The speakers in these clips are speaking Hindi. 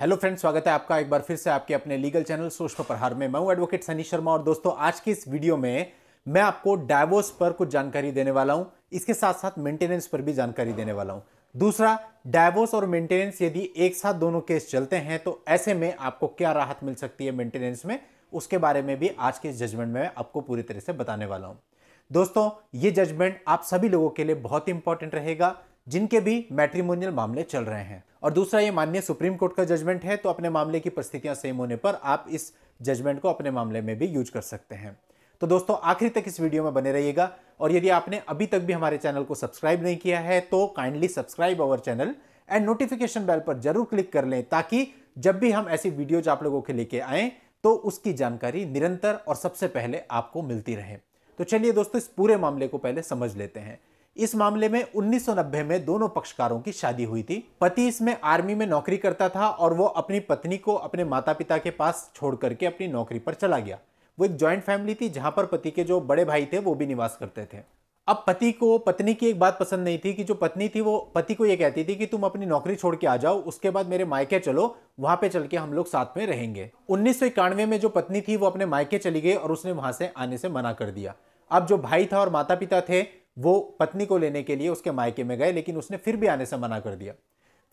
हेलो फ्रेंड्स स्वागत है आपका एक बार फिर से आपके अपने लीगल चैनल सोश प्रहार में मैं हूं एडवोकेट सनी शर्मा और दोस्तों आज की इस वीडियो में मैं आपको डायवोर्स पर कुछ जानकारी देने वाला हूं इसके साथ साथ मेंटेनेंस पर भी जानकारी देने वाला हूं दूसरा डायवोर्स और मेंटेनेंस यदि एक साथ दोनों केस चलते हैं तो ऐसे में आपको क्या राहत मिल सकती है मेंटेनेंस में उसके बारे में भी आज के इस जजमेंट में आपको पूरी तरह से बताने वाला हूँ दोस्तों ये जजमेंट आप सभी लोगों के लिए बहुत इंपॉर्टेंट रहेगा जिनके भी मैट्रीमोनियल मामले चल रहे हैं और दूसरा ये मान्य सुप्रीम कोर्ट का जजमेंट है तो अपने मामले की परिस्थितियां सेम होने पर आप इस जजमेंट को अपने मामले में भी यूज कर सकते हैं तो दोस्तों आखिरी तक इस वीडियो में बने रहिएगा और यदि आपने अभी तक भी हमारे चैनल को सब्सक्राइब नहीं किया है तो kindly subscribe our channel and notification bell पर जरूर क्लिक कर लें ताकि जब भी हम ऐसी वीडियोज आप लोगों के लेके आएँ तो उसकी जानकारी निरंतर और सबसे पहले आपको मिलती रहे तो चलिए दोस्तों इस पूरे मामले को पहले समझ लेते हैं इस मामले में 1990 में दोनों पक्षकारों की शादी हुई थी पति इसमें आर्मी में नौकरी करता था और वो अपनी पत्नी को अपने माता पिता के पास छोड़ करके अपनी नौकरी पर चला गया वो एक ज्वाइंट फैमिली थी जहां पर पति के जो बड़े भाई थे वो भी निवास करते थे अब पति को पत्नी की एक बात पसंद नहीं थी कि जो पत्नी थी वो पति को ये कहती थी कि तुम अपनी नौकरी छोड़ के आ जाओ उसके बाद मेरे मायके चलो वहाँ पे चल के हम लोग साथ में रहेंगे उन्नीस में जो पत्नी थी वो अपने मायके चली गई और उसने वहाँ से आने से मना कर दिया अब जो भाई था और माता पिता थे वो पत्नी को लेने के लिए उसके मायके में गए लेकिन उसने फिर भी आने से मना कर दिया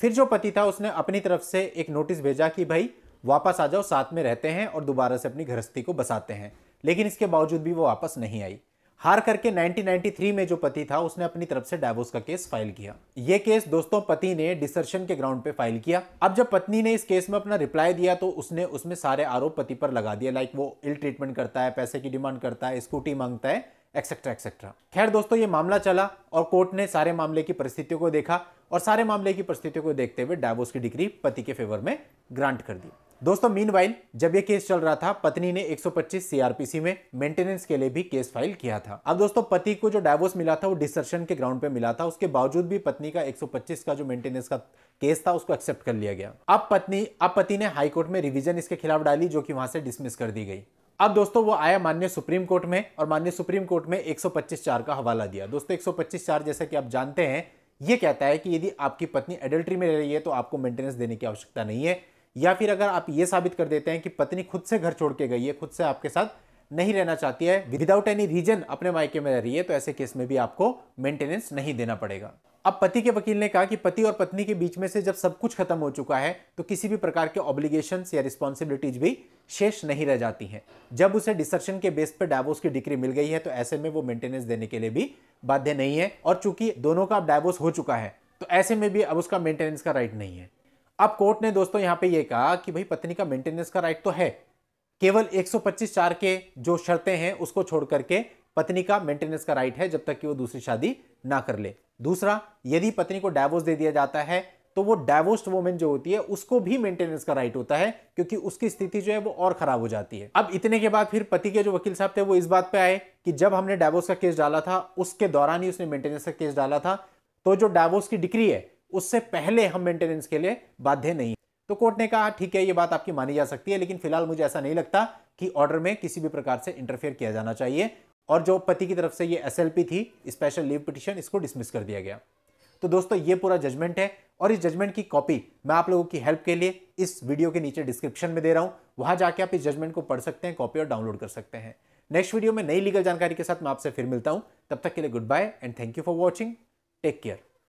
फिर जो पति था उसने अपनी तरफ से एक नोटिस भेजा कि भाई वापस आ जाओ साथ में रहते हैं और दोबारा से अपनी गृहस्थी को बसाते हैं लेकिन इसके बावजूद भी वो वापस नहीं आई हार करके 1993 में जो पति था उसने अपनी तरफ से डायवोर्स का केस फाइल किया ये केस दोस्तों पति ने डिसर्शन के ग्राउंड पे फाइल किया अब जब पत्नी ने इस केस में अपना रिप्लाई दिया तो उसने उसमें सारे आरोप पति पर लगा दिया लाइक वो इल ट्रीटमेंट करता है पैसे की डिमांड करता है स्कूटी मांगता है एक्सेट्रा एक्सेट्रा खैर दोस्तों ये मामला चला और कोर्ट ने सारे मामले की परिस्थितियों को देखा और सारे मामले की परिस्थितियों को देखते हुए डायवोर्स की डिग्री पति के फेवर में ग्रांट कर दी दोस्तों मीनवाइल जब ये केस चल रहा था पत्नी ने 125 सीआरपीसी में मेंटेनेंस के लिए भी केस फाइल किया था अब दोस्तों पति को जो डायवोर्स मिला था वो डिसर्शन के ग्राउंड पे मिला था उसके बावजूद भी पत्नी का 125 का जो मेंटेनेंस का केस था उसको एक्सेप्ट कर लिया गया अब पत्नी अब पति ने हाईकोर्ट में रिविजन इसके खिलाफ डाली जो कि वहां से डिसमिस कर दी गई अब दोस्तों वो आया माननीय सुप्रीम कोर्ट में और माननीय सुप्रीम कोर्ट में 125 चार का हवाला दिया दोस्तों 125 चार जैसा कि आप जानते हैं ये कहता है कि यदि आपकी पत्नी एडल्ट्री में रह रही है तो आपको मेंटेनेंस देने की आवश्यकता नहीं है या फिर अगर आप ये साबित कर देते हैं कि पत्नी खुद से घर छोड़ के गई है खुद से आपके साथ नहीं रहना चाहती है विदाउट एनी रीजन अपने मायके में रह रही है तो ऐसे केस में भी आपको मेंटेनेंस नहीं देना पड़ेगा अब पति के वकील ने कहा कि पति और पत्नी के बीच में से जब सब कुछ खत्म हो चुका है तो किसी भी प्रकार के ऑब्लिगेशन या रिस्पॉन्सिबिलिटीज भी शेष नहीं रह जाती हैं जब उसे डिसर्शन के बेस पर डायवोर्स की डिग्री मिल गई है तो ऐसे में वो मेंटेनेंस देने के लिए भी बाध्य नहीं है और चूंकि दोनों का अब डायवोर्स हो चुका है तो ऐसे में भी अब उसका मेंटेनेंस का राइट नहीं है अब कोर्ट ने दोस्तों यहाँ पे ये कहा कि भाई पत्नी का मेंटेनेंस का राइट तो है केवल 125 चार के जो शर्तें हैं उसको छोड़ करके पत्नी का मेंटेनेंस का राइट है जब तक कि वो दूसरी शादी ना कर ले दूसरा यदि पत्नी को डायवोर्स दे दिया जाता है तो वो डायवोर्स वोमेन जो होती है उसको भी मेंटेनेंस का राइट होता है क्योंकि उसकी स्थिति जो है वो और खराब हो जाती है अब इतने के बाद फिर पति के जो वकील साहब थे वो इस बात पे आए कि जब हमने डायवोर्स का केस डाला था उसके दौरान ही उसने मेंटेनेंस का केस डाला था तो जो डायवोर्स की डिग्री है उससे पहले हम मेंटेनेंस के लिए बाध्य नहीं तो कोर्ट ने कहा ठीक है ये बात आपकी मानी जा सकती है लेकिन फिलहाल मुझे ऐसा नहीं लगता कि ऑर्डर में किसी भी प्रकार से इंटरफेयर किया जाना चाहिए और जो पति की तरफ से ये एस थी स्पेशल लीव पिटिशन इसको डिसमिस कर दिया गया तो दोस्तों ये पूरा जजमेंट है और इस जजमेंट की कॉपी मैं आप लोगों की हेल्प के लिए इस वीडियो के नीचे डिस्क्रिप्शन में दे रहा हूँ वहाँ जाके आप इस जजमेंट को पढ़ सकते हैं कॉपी और डाउनलोड कर सकते हैं नेक्स्ट वीडियो में नई लीगल जानकारी के साथ मैं आपसे फिर मिलता हूँ तब तक के लिए goodbye and thank you for watching take care